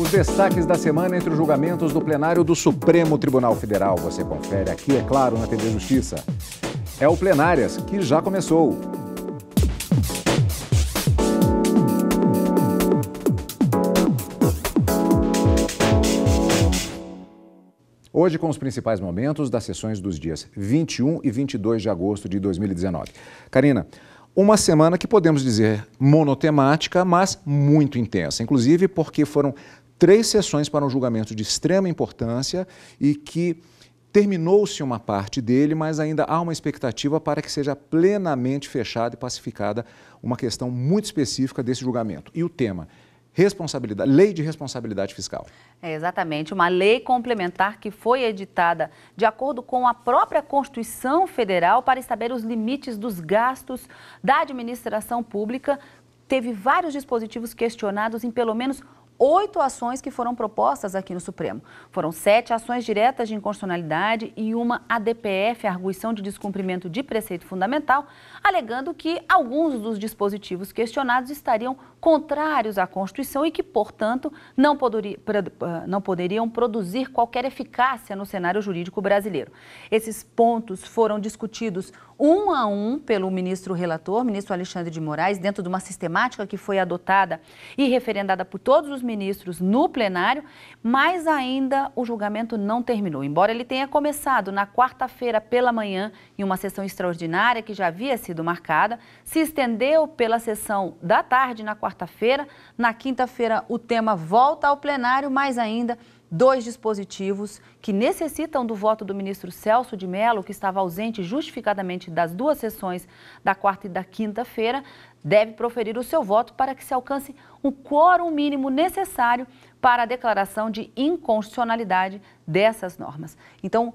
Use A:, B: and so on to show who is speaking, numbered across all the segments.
A: Os destaques da semana entre os julgamentos do plenário do Supremo Tribunal Federal. Você confere aqui, é claro, na TV Justiça. É o Plenárias, que já começou. Hoje, com os principais momentos das sessões dos dias 21 e 22 de agosto de 2019. Karina, uma semana que podemos dizer monotemática, mas muito intensa, inclusive porque foram três sessões para um julgamento de extrema importância e que terminou-se uma parte dele, mas ainda há uma expectativa para que seja plenamente fechada e pacificada uma questão muito específica desse julgamento. E o tema responsabilidade, lei de responsabilidade fiscal.
B: É exatamente, uma lei complementar que foi editada de acordo com a própria Constituição Federal para estabelecer os limites dos gastos da administração pública, teve vários dispositivos questionados em pelo menos oito ações que foram propostas aqui no Supremo. Foram sete ações diretas de inconstitucionalidade e uma ADPF, arguição de descumprimento de preceito fundamental, alegando que alguns dos dispositivos questionados estariam contrários à Constituição e que, portanto, não, eh, não poderiam produzir qualquer eficácia no cenário jurídico brasileiro. Esses pontos foram discutidos um a um pelo ministro relator, ministro Alexandre de Moraes, dentro de uma sistemática que foi adotada e referendada por todos os ministros no plenário, mas ainda o julgamento não terminou. Embora ele tenha começado na quarta-feira pela manhã, em uma sessão extraordinária que já havia sido marcada, se estendeu pela sessão da tarde na quarta quarta-feira. Na quinta-feira, o tema volta ao plenário, mais ainda dois dispositivos que necessitam do voto do ministro Celso de Mello, que estava ausente justificadamente das duas sessões da quarta e da quinta-feira, deve proferir o seu voto para que se alcance o quórum mínimo necessário para a declaração de inconstitucionalidade dessas normas. Então,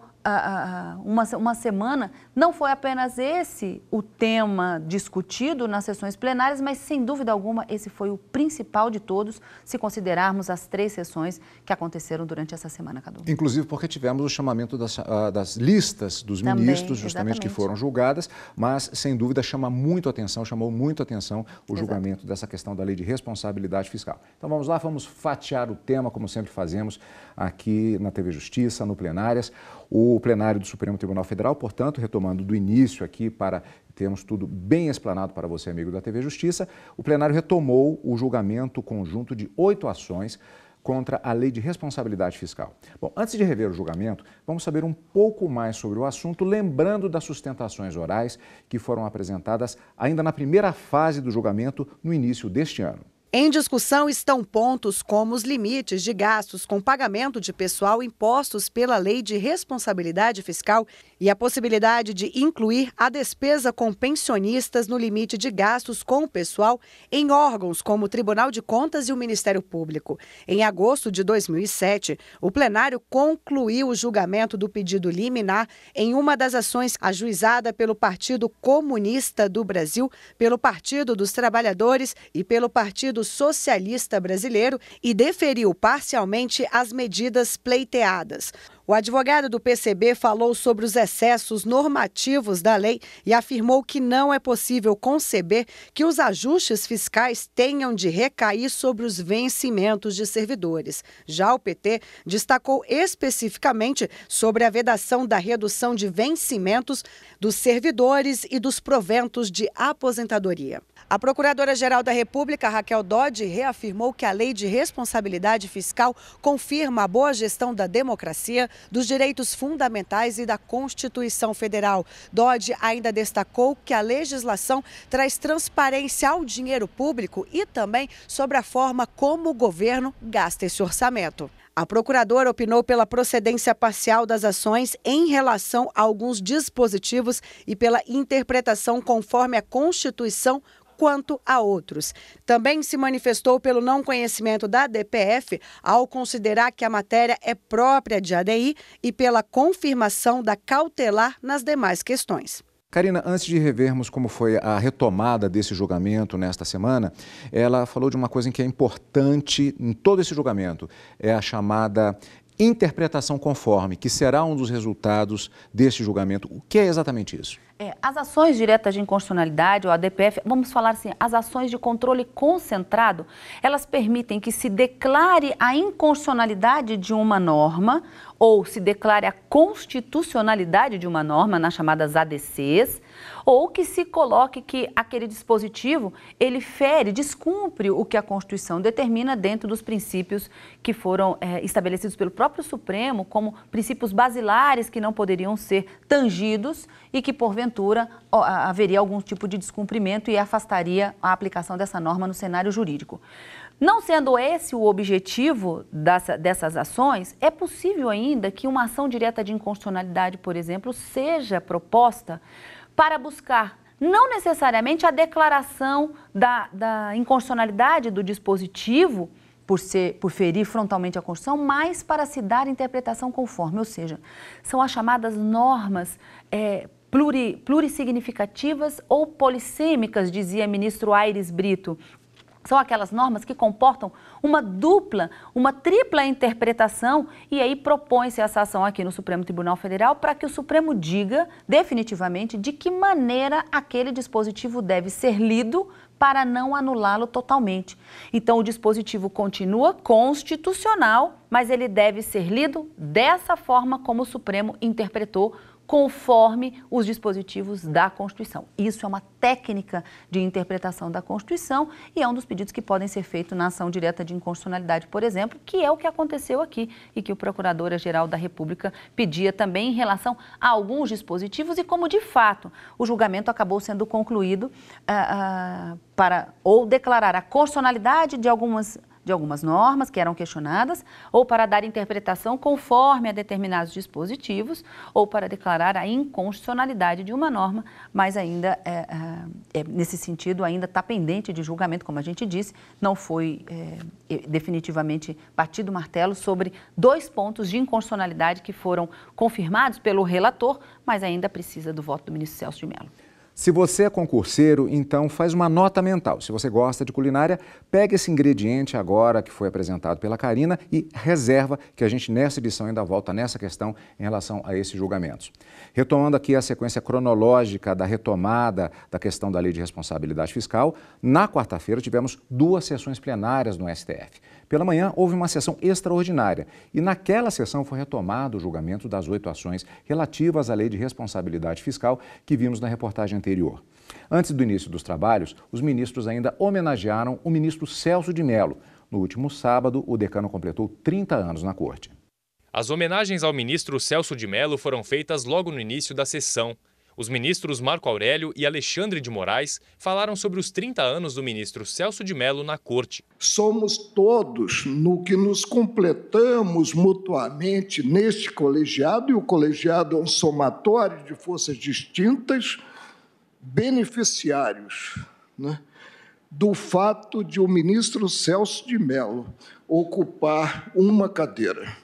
B: uma, uma semana, não foi apenas esse o tema discutido nas sessões plenárias, mas sem dúvida alguma esse foi o principal de todos, se considerarmos as três sessões que aconteceram durante essa semana, Cadu.
A: Inclusive porque tivemos o chamamento das, ah, das listas dos Também, ministros, justamente, exatamente. que foram julgadas, mas sem dúvida chama muito atenção, chamou muito atenção o Exato. julgamento dessa questão da lei de responsabilidade fiscal. Então vamos lá, vamos fatiar o tema, como sempre fazemos aqui na TV Justiça, no Plenárias. O plenário do Supremo Tribunal Federal, portanto, retomando do início aqui para termos tudo bem explanado para você, amigo da TV Justiça, o plenário retomou o julgamento conjunto de oito ações contra a Lei de Responsabilidade Fiscal. Bom, antes de rever o julgamento, vamos saber um pouco mais sobre o assunto, lembrando das sustentações orais que foram apresentadas ainda na primeira fase do julgamento no início deste ano.
C: Em discussão estão pontos como os limites de gastos com pagamento de pessoal impostos pela Lei de Responsabilidade Fiscal e a possibilidade de incluir a despesa com pensionistas no limite de gastos com o pessoal em órgãos como o Tribunal de Contas e o Ministério Público. Em agosto de 2007, o plenário concluiu o julgamento do pedido liminar em uma das ações ajuizada pelo Partido Comunista do Brasil, pelo Partido dos Trabalhadores e pelo Partido Socialista Brasileiro e deferiu parcialmente as medidas pleiteadas. O advogado do PCB falou sobre os excessos normativos da lei e afirmou que não é possível conceber que os ajustes fiscais tenham de recair sobre os vencimentos de servidores. Já o PT destacou especificamente sobre a vedação da redução de vencimentos dos servidores e dos proventos de aposentadoria. A Procuradora-Geral da República, Raquel Dodge, reafirmou que a Lei de Responsabilidade Fiscal confirma a boa gestão da democracia, dos direitos fundamentais e da Constituição Federal. Dodge ainda destacou que a legislação traz transparência ao dinheiro público e também sobre a forma como o governo gasta esse orçamento. A procuradora opinou pela procedência parcial das ações em relação a alguns dispositivos e pela interpretação conforme a Constituição quanto a outros. Também se manifestou pelo não conhecimento da DPF ao considerar que a matéria é própria de ADI e pela confirmação da cautelar nas demais questões.
A: Karina, antes de revermos como foi a retomada desse julgamento nesta semana, ela falou de uma coisa que é importante em todo esse julgamento, é a chamada interpretação conforme, que será um dos resultados deste julgamento. O que é exatamente isso?
B: É, as ações diretas de inconstitucionalidade, ou ADPF, vamos falar assim, as ações de controle concentrado, elas permitem que se declare a inconstitucionalidade de uma norma ou se declare a constitucionalidade de uma norma, nas chamadas ADCs, ou que se coloque que aquele dispositivo ele fere, descumpre o que a Constituição determina dentro dos princípios que foram é, estabelecidos pelo próprio Supremo como princípios basilares que não poderiam ser tangidos e que porventura haveria algum tipo de descumprimento e afastaria a aplicação dessa norma no cenário jurídico. Não sendo esse o objetivo dessa, dessas ações, é possível ainda que uma ação direta de inconstitucionalidade, por exemplo, seja proposta para buscar não necessariamente a declaração da, da inconstitucionalidade do dispositivo, por, ser, por ferir frontalmente a Constituição, mas para se dar interpretação conforme, ou seja, são as chamadas normas é, plurissignificativas ou polissêmicas, dizia ministro Aires Brito, são aquelas normas que comportam uma dupla, uma tripla interpretação e aí propõe-se essa ação aqui no Supremo Tribunal Federal para que o Supremo diga definitivamente de que maneira aquele dispositivo deve ser lido para não anulá-lo totalmente. Então o dispositivo continua constitucional, mas ele deve ser lido dessa forma como o Supremo interpretou conforme os dispositivos da Constituição. Isso é uma técnica de interpretação da Constituição e é um dos pedidos que podem ser feitos na ação direta de inconstitucionalidade, por exemplo, que é o que aconteceu aqui e que o Procuradora-Geral da República pedia também em relação a alguns dispositivos e como, de fato, o julgamento acabou sendo concluído ah, ah, para ou declarar a constitucionalidade de algumas de algumas normas que eram questionadas, ou para dar interpretação conforme a determinados dispositivos, ou para declarar a inconstitucionalidade de uma norma, mas ainda, é, é, é nesse sentido, ainda está pendente de julgamento, como a gente disse, não foi é, definitivamente batido o martelo sobre dois pontos de inconstitucionalidade que foram confirmados pelo relator, mas ainda precisa do voto do ministro Celso de Mello.
A: Se você é concurseiro, então faz uma nota mental. Se você gosta de culinária, pega esse ingrediente agora que foi apresentado pela Karina e reserva que a gente nessa edição ainda volta nessa questão em relação a esses julgamentos. Retomando aqui a sequência cronológica da retomada da questão da Lei de Responsabilidade Fiscal, na quarta-feira tivemos duas sessões plenárias no STF. Pela manhã, houve uma sessão extraordinária e naquela sessão foi retomado o julgamento das oito ações relativas à Lei de Responsabilidade Fiscal que vimos na reportagem anterior. Antes do início dos trabalhos, os ministros ainda homenagearam o ministro Celso de Mello. No último sábado, o decano completou 30 anos na corte.
D: As homenagens ao ministro Celso de Mello foram feitas logo no início da sessão. Os ministros Marco Aurélio e Alexandre de Moraes falaram sobre os 30 anos do ministro Celso de Mello na corte. Somos todos
A: no que nos completamos mutuamente neste colegiado, e o colegiado é um somatório de forças distintas, beneficiários né, do fato de o ministro Celso de Mello ocupar uma cadeira.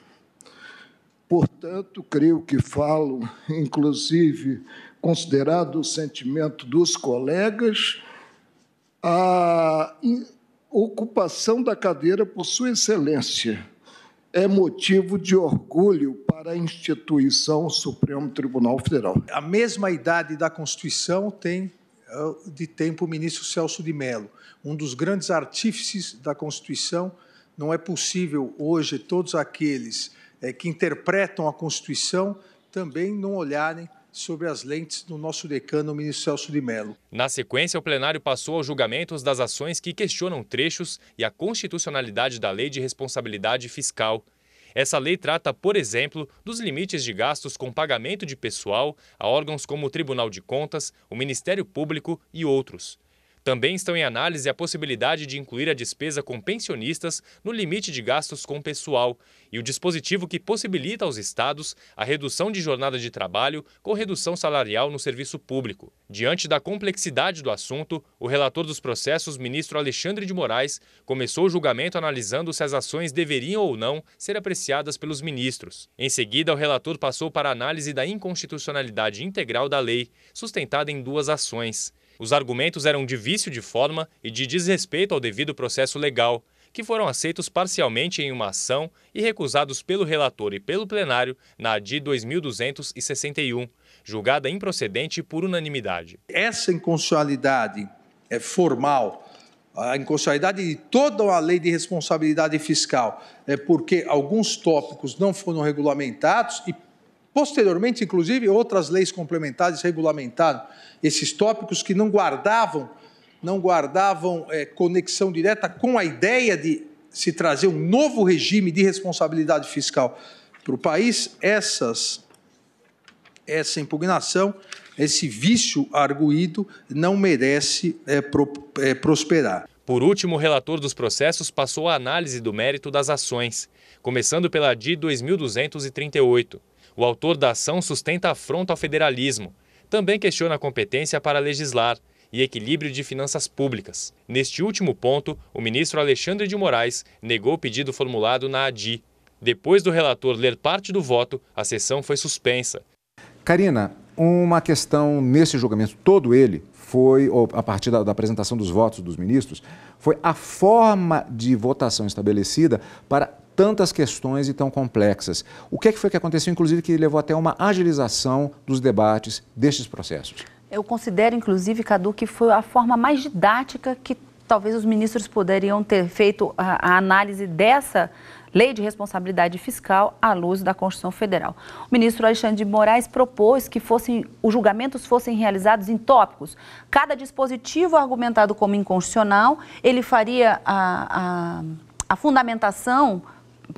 A: Portanto, creio que falo, inclusive, considerado o sentimento dos colegas, a ocupação da cadeira por sua
E: excelência é motivo de orgulho para a instituição Supremo Tribunal Federal. A mesma idade da Constituição tem é, de tempo o ministro Celso de Mello, um dos grandes artífices da Constituição. Não é possível hoje todos aqueles é, que interpretam a Constituição também não olharem sobre as lentes do nosso decano, o ministro Celso de Mello.
D: Na sequência, o plenário passou aos julgamentos das ações que questionam trechos e a constitucionalidade da Lei de Responsabilidade Fiscal. Essa lei trata, por exemplo, dos limites de gastos com pagamento de pessoal a órgãos como o Tribunal de Contas, o Ministério Público e outros. Também estão em análise a possibilidade de incluir a despesa com pensionistas no limite de gastos com pessoal e o dispositivo que possibilita aos estados a redução de jornada de trabalho com redução salarial no serviço público. Diante da complexidade do assunto, o relator dos processos, ministro Alexandre de Moraes, começou o julgamento analisando se as ações deveriam ou não ser apreciadas pelos ministros. Em seguida, o relator passou para a análise da inconstitucionalidade integral da lei, sustentada em duas ações. Os argumentos eram de vício de forma e de desrespeito ao devido processo legal, que foram aceitos parcialmente em uma ação e recusados pelo relator e pelo plenário na AD 2261, julgada improcedente por unanimidade.
E: Essa inconstitucionalidade é formal, a inconstitucionalidade de toda a lei de responsabilidade fiscal é porque alguns tópicos não foram regulamentados e Posteriormente, inclusive, outras leis complementares regulamentaram esses tópicos que não guardavam, não guardavam é, conexão direta com a ideia de se trazer um novo regime de responsabilidade fiscal para o país. Essas, essa impugnação, esse vício arguído, não merece é, pro, é, prosperar.
D: Por último, o relator dos processos passou a análise do mérito das ações, começando pela de 2238. O autor da ação sustenta afronta ao federalismo. Também questiona a competência para legislar e equilíbrio de finanças públicas. Neste último ponto, o ministro Alexandre de Moraes negou o pedido formulado na ADI. Depois do relator ler parte do voto, a sessão foi suspensa.
A: Karina, uma questão nesse julgamento, todo ele foi, a partir da, da, apresentação dos votos dos ministros, foi a forma de votação estabelecida para tantas questões e tão complexas. O que, é que foi que aconteceu, inclusive, que levou até uma agilização dos debates destes processos?
B: Eu considero, inclusive, Cadu, que foi a forma mais didática que talvez os ministros poderiam ter feito a, a análise dessa Lei de Responsabilidade Fiscal à luz da Constituição Federal. O ministro Alexandre de Moraes propôs que fossem, os julgamentos fossem realizados em tópicos. Cada dispositivo argumentado como inconstitucional, ele faria a, a, a fundamentação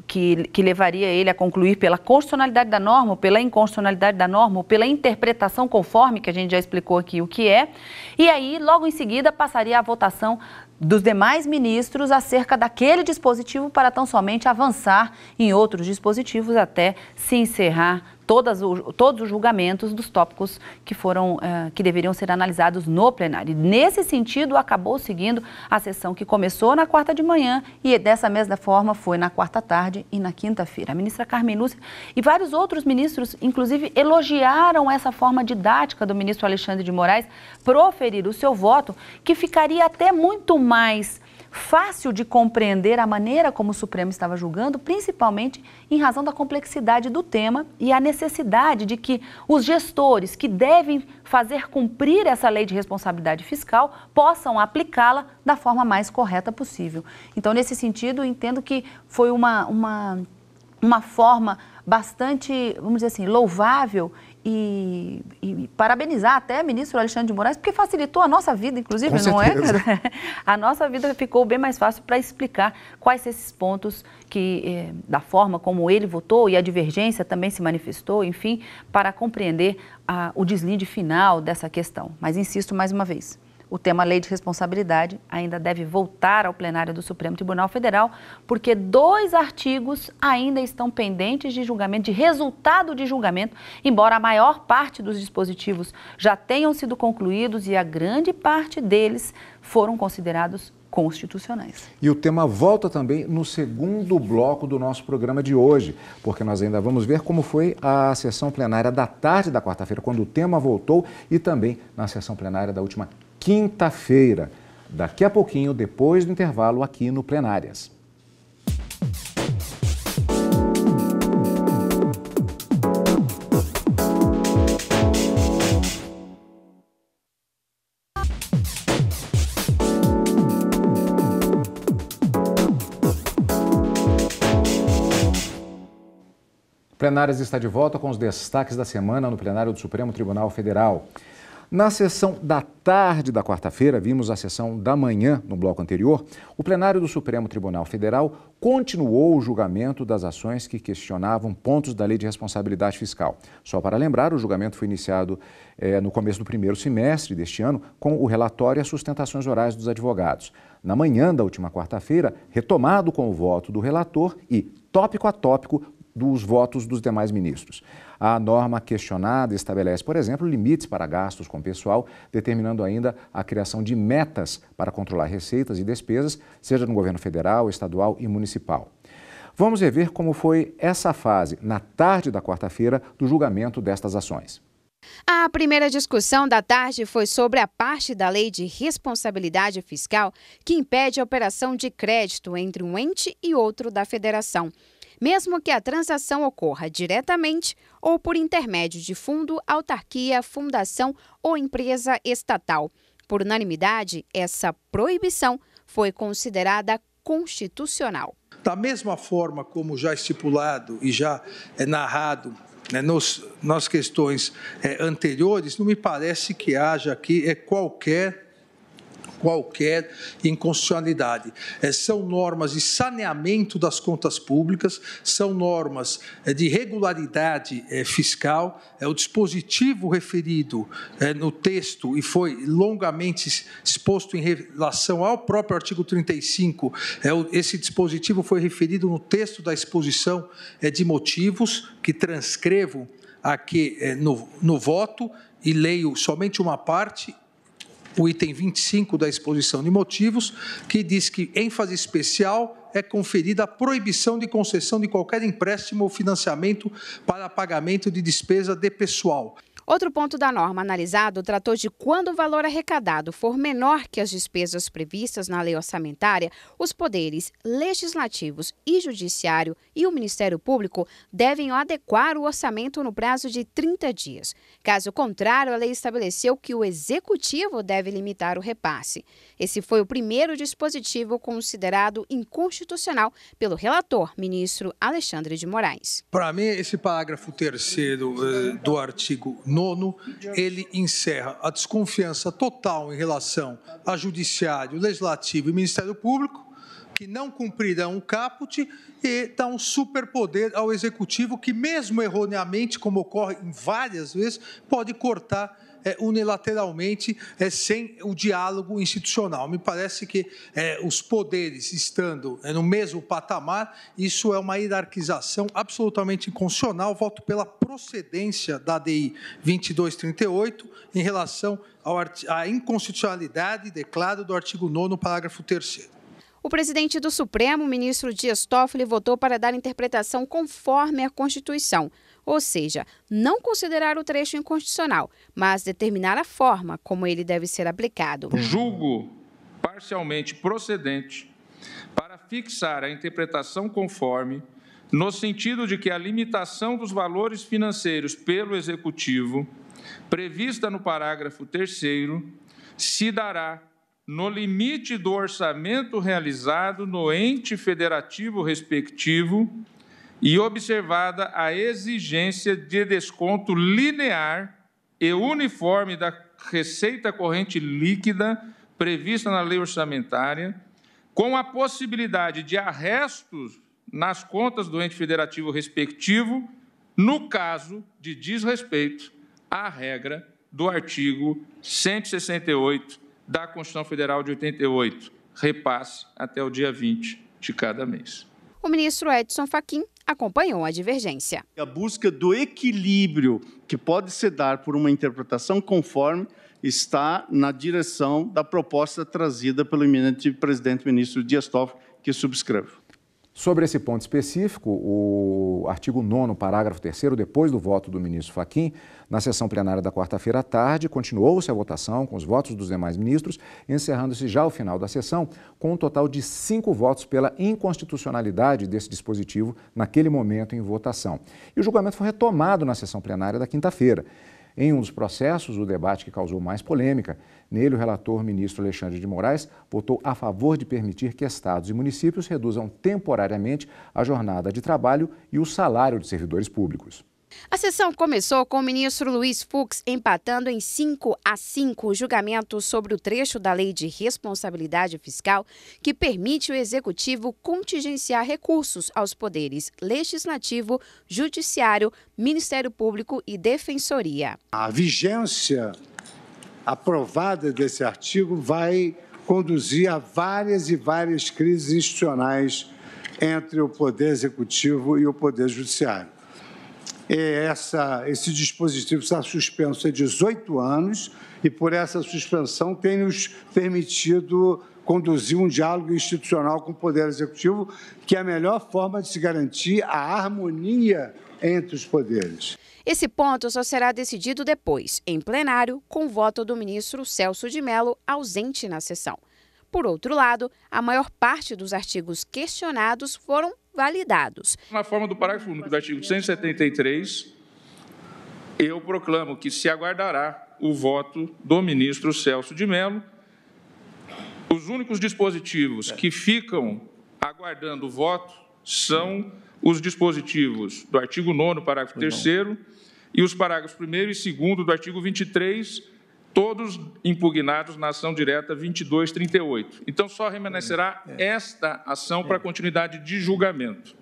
B: que, que levaria ele a concluir pela constitucionalidade da norma, pela inconstitucionalidade da norma, pela interpretação conforme, que a gente já explicou aqui o que é, e aí, logo em seguida, passaria a votação dos demais ministros acerca daquele dispositivo para tão somente avançar em outros dispositivos até se encerrar todas o, todos os julgamentos dos tópicos que foram uh, que deveriam ser analisados no plenário. E nesse sentido, acabou seguindo a sessão que começou na quarta de manhã e dessa mesma forma foi na quarta tarde e na quinta-feira. A ministra Carmen Lúcia e vários outros ministros, inclusive, elogiaram essa forma didática do ministro Alexandre de Moraes proferir o seu voto, que ficaria até muito mais fácil de compreender a maneira como o Supremo estava julgando, principalmente em razão da complexidade do tema e a necessidade de que os gestores que devem fazer cumprir essa lei de responsabilidade fiscal possam aplicá-la da forma mais correta possível. Então, nesse sentido, entendo que foi uma, uma, uma forma bastante, vamos dizer assim, louvável e, e, parabenizar até o ministro Alexandre de Moraes, porque facilitou a nossa vida, inclusive, Com não é? certeza. é? A nossa vida ficou bem mais fácil para explicar quais esses pontos que, eh, da forma como ele votou e a divergência também se manifestou, enfim, para compreender o deslinde final dessa questão. Mas insisto mais uma vez, o tema lei de responsabilidade ainda deve voltar ao plenário do Supremo Tribunal Federal, porque dois artigos ainda estão pendentes de julgamento, de resultado de julgamento, embora a maior parte dos dispositivos já tenham sido concluídos e a grande parte deles foram considerados constitucionais.
A: E o tema volta também no segundo bloco do nosso programa de hoje, porque nós ainda vamos ver como foi a sessão plenária da tarde da quarta-feira, quando o tema voltou, e também na sessão plenária da última quinta-feira, daqui a pouquinho, depois do intervalo, aqui no Plenárias. Plenárias está de volta com os destaques da semana no plenário do Supremo Tribunal Federal. Na sessão da tarde da quarta-feira, vimos a sessão da manhã no bloco anterior, o plenário do Supremo Tribunal Federal continuou o julgamento das ações que questionavam pontos da Lei de Responsabilidade Fiscal. Só para lembrar, o julgamento foi iniciado eh, no começo do primeiro semestre deste ano com o relatório e as sustentações orais dos advogados. Na manhã da última quarta-feira, retomado com o voto do relator e, tópico a tópico, dos votos dos demais ministros. A norma questionada estabelece, por exemplo, limites para gastos com pessoal, determinando ainda a criação de metas para controlar receitas e despesas, seja no governo federal, estadual e municipal. Vamos rever como foi essa fase, na tarde da quarta-feira, do julgamento destas ações.
F: A primeira discussão da tarde foi sobre a parte da lei de responsabilidade fiscal que impede a operação de crédito entre um ente e outro da federação mesmo que a transação ocorra diretamente ou por intermédio de fundo, autarquia, fundação ou empresa estatal. Por unanimidade, essa proibição foi considerada constitucional. Da mesma
E: forma como já estipulado e já é narrado né, nos, nas questões é, anteriores, não me parece que haja aqui é, qualquer qualquer inconstitucionalidade. É, são normas de saneamento das contas públicas, são normas é, de regularidade é, fiscal. É, o dispositivo referido é, no texto e foi longamente exposto em relação ao próprio artigo 35, é, o, esse dispositivo foi referido no texto da exposição é, de motivos, que transcrevo aqui é, no, no voto e leio somente uma parte o item 25 da exposição de motivos, que diz que ênfase especial é conferida a proibição de concessão de qualquer empréstimo ou financiamento para pagamento de despesa de
F: pessoal. Outro ponto da norma analisado tratou de quando o valor arrecadado for menor que as despesas previstas na lei orçamentária, os poderes legislativos e judiciário e o Ministério Público devem adequar o orçamento no prazo de 30 dias. Caso contrário, a lei estabeleceu que o executivo deve limitar o repasse. Esse foi o primeiro dispositivo considerado inconstitucional pelo relator, ministro Alexandre de Moraes.
E: Para mim, esse parágrafo terceiro eh, do artigo nono, ele encerra a desconfiança total em relação a judiciário, legislativo e Ministério Público, que não cumprirão o caput e dá um superpoder ao executivo que mesmo erroneamente, como ocorre em várias vezes, pode cortar é, unilateralmente é, sem o diálogo institucional. Me parece que é, os poderes estando é, no mesmo patamar, isso é uma hierarquização absolutamente inconstitucional. Voto pela procedência da DI 2238 em relação à inconstitucionalidade, declaro, do artigo 9 parágrafo 3
F: o presidente do Supremo, ministro Dias Toffoli, votou para dar interpretação conforme a Constituição ou seja, não considerar o trecho inconstitucional, mas determinar a forma como ele deve ser aplicado. Julgo
G: parcialmente procedente para fixar a interpretação conforme, no sentido de que a limitação dos valores financeiros pelo Executivo, prevista no parágrafo 3, se dará no limite do orçamento realizado no ente federativo respectivo e observada a exigência de desconto linear e uniforme da receita corrente líquida prevista na lei orçamentária, com a possibilidade de arrestos nas contas do ente federativo respectivo, no caso de desrespeito à regra do artigo 168 da Constituição Federal de 88, repasse até o dia 20 de cada mês.
F: O ministro Edson Fachin acompanhou a divergência.
A: A
D: busca do equilíbrio que
A: pode se dar por uma interpretação conforme está na direção da proposta trazida pelo eminente presidente ministro Dias Toffoli, que subscrevo. Sobre esse ponto específico, o artigo 9 parágrafo 3 depois do voto do ministro Faquim, na sessão plenária da quarta-feira à tarde, continuou-se a votação com os votos dos demais ministros, encerrando-se já o final da sessão com um total de cinco votos pela inconstitucionalidade desse dispositivo naquele momento em votação. E o julgamento foi retomado na sessão plenária da quinta-feira. Em um dos processos, o debate que causou mais polêmica, nele o relator ministro Alexandre de Moraes votou a favor de permitir que estados e municípios reduzam temporariamente a jornada de trabalho e o salário de servidores públicos.
F: A sessão começou com o ministro Luiz Fux empatando em 5 a 5 o julgamento sobre o trecho da Lei de Responsabilidade Fiscal que permite o Executivo contingenciar recursos aos poderes Legislativo, Judiciário, Ministério Público e Defensoria.
A: A vigência aprovada desse artigo vai conduzir a várias e várias crises institucionais entre o Poder Executivo e o Poder Judiciário essa, esse dispositivo está suspenso há 18 anos e, por essa suspensão, tem nos permitido conduzir um diálogo institucional com o Poder Executivo, que é a melhor forma de se garantir a harmonia entre os poderes.
F: Esse ponto só será decidido depois, em plenário, com voto do ministro Celso de Mello, ausente na sessão. Por outro lado, a maior parte dos artigos questionados foram validados.
G: Na forma do parágrafo único do artigo 173, eu proclamo que se aguardará o voto do ministro Celso de Mello. Os únicos dispositivos que ficam aguardando o voto são os dispositivos do artigo 9 parágrafo 3 e os parágrafos 1 e 2 do artigo 23 todos impugnados na ação direta 2238. Então, só remanescerá é. esta ação é. para continuidade de julgamento.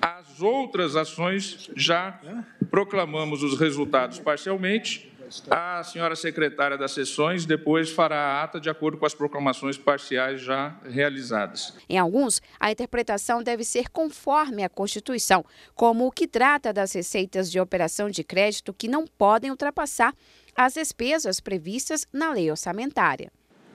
G: As outras ações já é? proclamamos os resultados parcialmente. A senhora secretária das sessões depois fará a ata de acordo com as proclamações parciais já realizadas.
F: Em alguns, a interpretação deve ser conforme a Constituição, como o que trata das receitas de operação de crédito que não podem ultrapassar as despesas previstas na lei orçamentária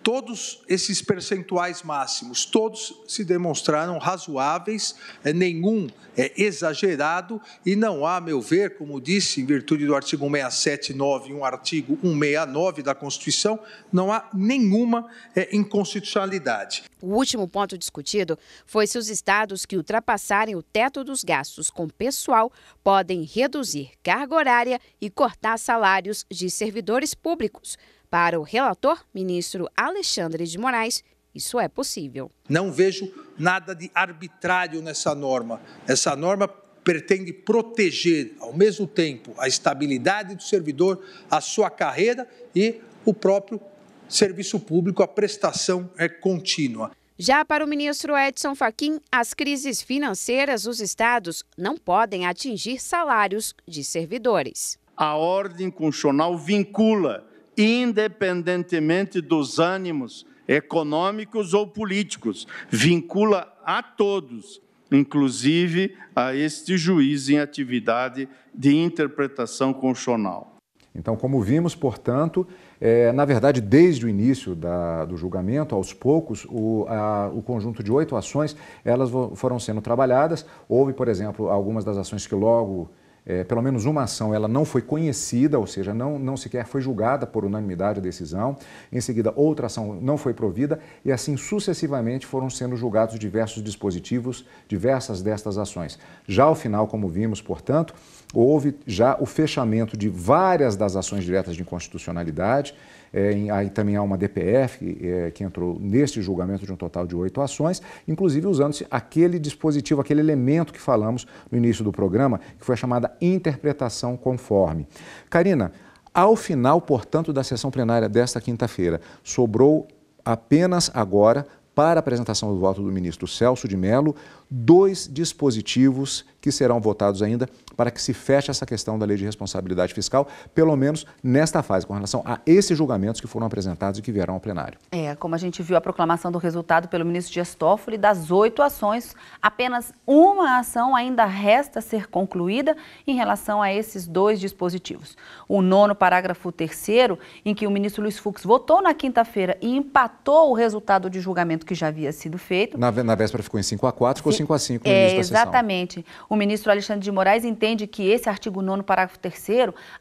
F: todos
E: esses percentuais máximos, todos se demonstraram razoáveis, eh, nenhum é exagerado e não há, a meu ver, como disse, em virtude do artigo 1679 e um artigo 169 da Constituição, não há nenhuma eh,
F: inconstitucionalidade. O último ponto discutido foi se os estados que ultrapassarem o teto dos gastos com pessoal podem reduzir carga horária e cortar salários de servidores públicos. Para o relator, ministro Alexandre de Moraes, isso é possível.
E: Não vejo nada de arbitrário nessa norma. Essa norma pretende proteger, ao mesmo tempo, a estabilidade do servidor, a sua carreira e o próprio serviço público, a prestação é contínua.
F: Já para o ministro Edson Fachin, as crises financeiras os estados não podem atingir salários de servidores. A ordem
A: constitucional vincula independentemente dos ânimos econômicos ou políticos, vincula a todos, inclusive a este juiz em atividade de interpretação constitucional. Então, como vimos, portanto, é, na verdade, desde o início da, do julgamento, aos poucos, o, a, o conjunto de oito ações elas foram sendo trabalhadas. Houve, por exemplo, algumas das ações que logo é, pelo menos uma ação ela não foi conhecida, ou seja, não, não sequer foi julgada por unanimidade a decisão, em seguida outra ação não foi provida e assim sucessivamente foram sendo julgados diversos dispositivos, diversas destas ações. Já ao final, como vimos, portanto, houve já o fechamento de várias das ações diretas de inconstitucionalidade. É, em, aí também há uma DPF que, é, que entrou neste julgamento de um total de oito ações, inclusive usando-se aquele dispositivo, aquele elemento que falamos no início do programa, que foi a chamada interpretação conforme. Karina, ao final, portanto, da sessão plenária desta quinta-feira, sobrou apenas agora para a apresentação do voto do ministro Celso de Mello, dois dispositivos que serão votados ainda para que se feche essa questão da lei de responsabilidade fiscal, pelo menos nesta fase, com relação a esses julgamentos que foram apresentados e que vieram ao plenário.
B: É, como a gente viu a proclamação do resultado pelo ministro Dias Toffoli, das oito ações, apenas uma ação ainda resta ser concluída em relação a esses dois dispositivos. O nono parágrafo terceiro, em que o ministro Luiz Fux votou na quinta-feira e empatou o resultado de julgamento que já havia sido feito.
A: Na, na véspera ficou em 5 a 4, ficou 5 a 5 no é, início da
B: Exatamente. Sessão. O ministro Alexandre de Moraes entende que esse artigo 9 parágrafo 3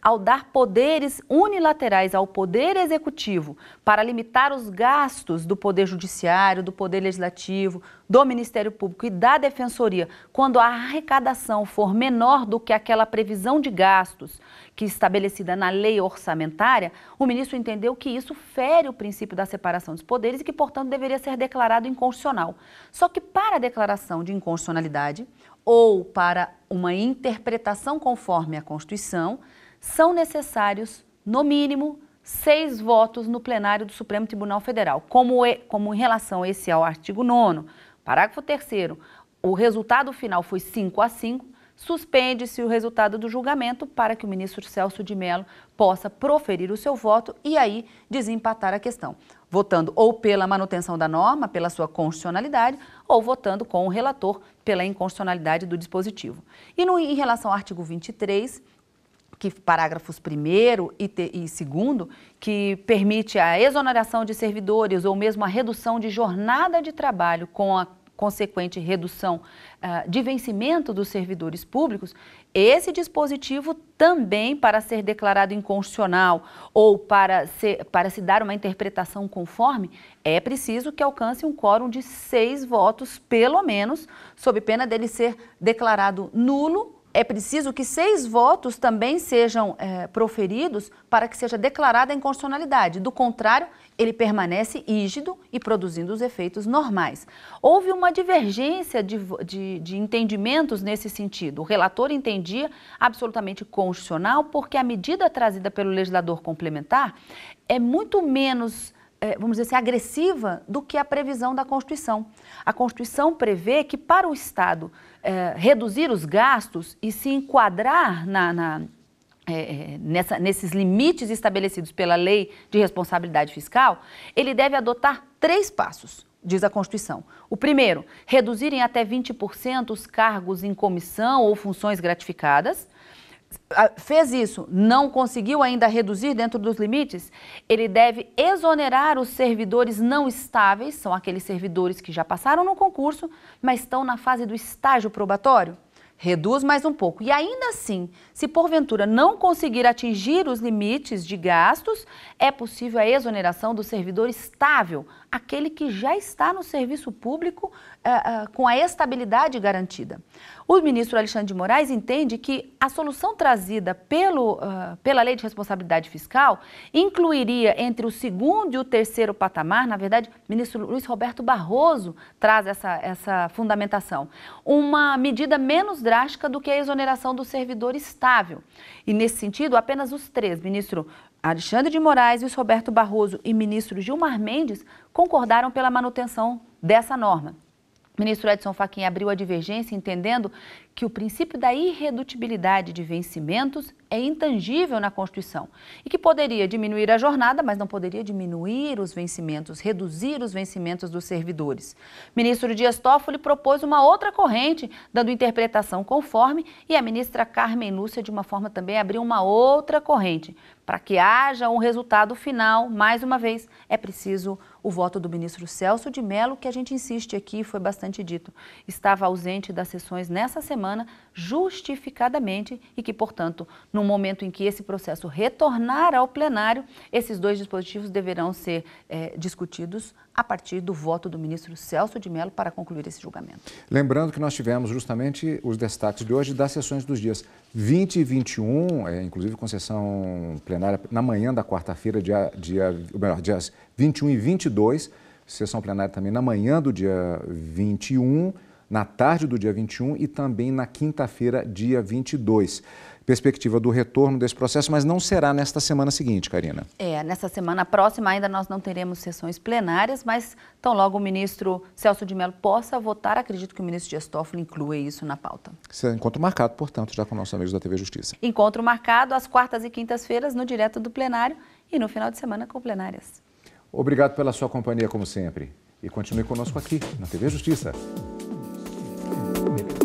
B: ao dar poderes unilaterais ao Poder Executivo para limitar os gastos do Poder Judiciário, do Poder Legislativo, do Ministério Público e da Defensoria, quando a arrecadação for menor do que aquela previsão de gastos que é estabelecida na lei orçamentária, o ministro entendeu que isso fere o princípio da separação dos poderes e que, portanto, deveria ser declarado inconstitucional. Só que para a declaração de inconstitucionalidade ou para uma interpretação conforme a Constituição, são necessários, no mínimo, seis votos no plenário do Supremo Tribunal Federal, como, é, como em relação a esse ao artigo 9 Parágrafo 3 o resultado final foi 5 a 5, suspende-se o resultado do julgamento para que o ministro Celso de Mello possa proferir o seu voto e aí desempatar a questão, votando ou pela manutenção da norma, pela sua constitucionalidade, ou votando com o relator pela inconstitucionalidade do dispositivo. E no, em relação ao artigo 23, que parágrafos 1 e 2, que permite a exoneração de servidores ou mesmo a redução de jornada de trabalho com a consequente redução uh, de vencimento dos servidores públicos, esse dispositivo também, para ser declarado inconstitucional ou para, ser, para se dar uma interpretação conforme, é preciso que alcance um quórum de seis votos, pelo menos, sob pena dele ser declarado nulo é preciso que seis votos também sejam é, proferidos para que seja declarada a inconstitucionalidade. Do contrário, ele permanece rígido e produzindo os efeitos normais. Houve uma divergência de, de, de entendimentos nesse sentido. O relator entendia absolutamente constitucional, porque a medida trazida pelo legislador complementar é muito menos é, vamos dizer assim, agressiva do que a previsão da Constituição. A Constituição prevê que para o Estado é, reduzir os gastos e se enquadrar na, na é, é nessa, nesses limites estabelecidos pela lei de responsabilidade fiscal, ele deve adotar três passos, diz a Constituição. O primeiro, reduzir em até 20% os cargos em comissão ou funções gratificadas fez isso, não conseguiu ainda reduzir dentro dos limites, ele deve exonerar os servidores não estáveis, são aqueles servidores que já passaram no concurso, mas estão na fase do estágio probatório. Reduz mais um pouco. E ainda assim, se porventura não conseguir atingir os limites de gastos, é possível a exoneração do servidor estável, aquele que já está no serviço público eh, eh, com a estabilidade garantida. O ministro Alexandre de Moraes entende que a solução trazida pelo, uh, pela Lei de Responsabilidade Fiscal incluiria entre o segundo e o terceiro patamar, na verdade, o ministro Luiz Roberto Barroso traz essa, essa fundamentação, uma medida menos drástica do que a exoneração do servidor estável. E nesse sentido, apenas os três, ministro Alexandre de Moraes, Luiz Roberto Barroso e ministro Gilmar Mendes concordaram pela manutenção dessa norma. O ministro Edson Fachin abriu a divergência entendendo que o princípio da irredutibilidade de vencimentos é intangível na Constituição e que poderia diminuir a jornada, mas não poderia diminuir os vencimentos, reduzir os vencimentos dos servidores. O ministro Dias Toffoli propôs uma outra corrente, dando interpretação conforme, e a ministra Carmen Lúcia, de uma forma também, abriu uma outra corrente. Para que haja um resultado final, mais uma vez, é preciso o voto do ministro Celso de Mello, que a gente insiste aqui, foi bastante dito. Estava ausente das sessões nessa semana, justificadamente, e que, portanto, no momento em que esse processo retornar ao plenário, esses dois dispositivos deverão ser é, discutidos a partir do voto do ministro Celso de Mello para concluir esse julgamento.
A: Lembrando que nós tivemos justamente os destaques de hoje das sessões dos dias 20 e 21, é, inclusive sessão plenária na manhã da quarta-feira, dia, dia, ou melhor, dias 21 e 22, sessão plenária também na manhã do dia 21 na tarde do dia 21 e também na quinta-feira, dia 22 perspectiva do retorno desse processo, mas não será nesta semana seguinte, Karina.
B: É, nesta semana próxima ainda nós não teremos sessões plenárias, mas tão logo o ministro Celso de Mello possa votar, acredito que o ministro Dias Toffoli inclua isso na pauta.
A: Esse é encontro marcado, portanto, já com nossos amigos da TV Justiça.
B: Encontro marcado às quartas e quintas-feiras no Direto do Plenário e no final de semana com plenárias.
A: Obrigado pela sua companhia, como sempre. E continue conosco aqui na TV Justiça. minute.